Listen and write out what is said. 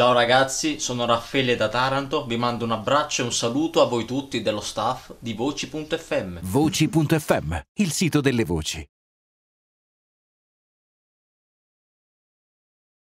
Ciao ragazzi, sono Raffaele da Taranto, vi mando un abbraccio e un saluto a voi tutti dello staff di Voci.fm. Voci.fm, il sito delle voci.